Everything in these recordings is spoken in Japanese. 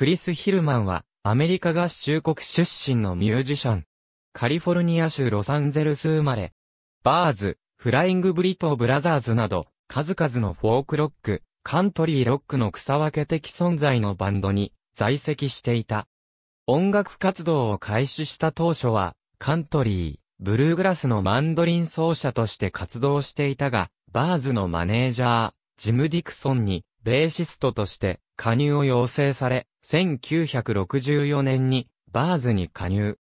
クリス・ヒルマンは、アメリカ合衆国出身のミュージシャン。カリフォルニア州ロサンゼルス生まれ。バーズ、フライング・ブリトー・ブラザーズなど、数々のフォークロック、カントリーロックの草分け的存在のバンドに在籍していた。音楽活動を開始した当初は、カントリー、ブルーグラスのマンドリン奏者として活動していたが、バーズのマネージャー、ジム・ディクソンに、ベーシストとして加入を要請され、1964年にバーズに加入。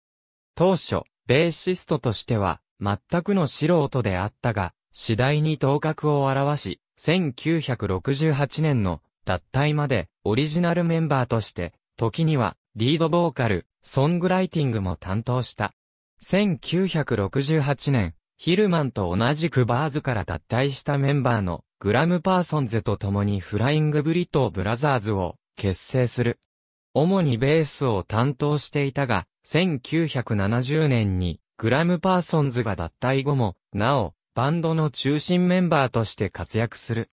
当初、ベーシストとしては全くの素人であったが、次第に頭角を現し、1968年の脱退までオリジナルメンバーとして、時にはリードボーカル、ソングライティングも担当した。1968年、ヒルマンと同じくバーズから脱退したメンバーのグラム・パーソンズと共にフライング・ブリッドブラザーズを結成する。主にベースを担当していたが、1970年にグラム・パーソンズが脱退後も、なお、バンドの中心メンバーとして活躍する。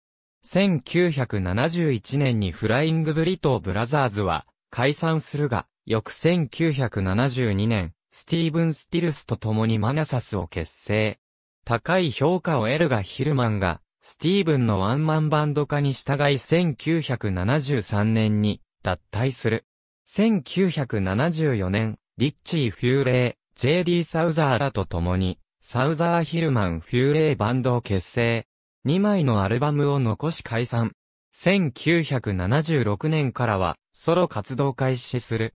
1971年にフライング・ブリトー・ブラザーズは解散するが、翌1972年、スティーブン・スティルスと共にマナサスを結成。高い評価を得るがヒルマンが、スティーブンのワンマンバンド化に従い1973年に脱退する。1974年、リッチー・フューレー、J.D. サウザーらと共に、サウザー・ヒルマン・フューレーバンドを結成。2枚のアルバムを残し解散。1976年からは、ソロ活動開始する。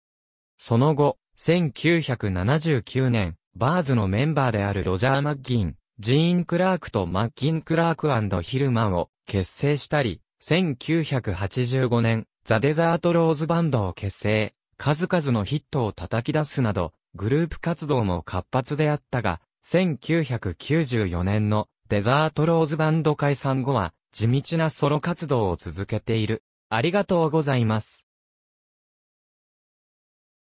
その後、1979年、バーズのメンバーであるロジャー・マッギン、ジーン・クラークとマッギン・クラークヒルマンを結成したり、1985年、ザ・デザート・ローズバンドを結成、数々のヒットを叩き出すなど、グループ活動も活発であったが、1994年のデザート・ローズバンド解散後は、地道なソロ活動を続けている。ありがとうございます。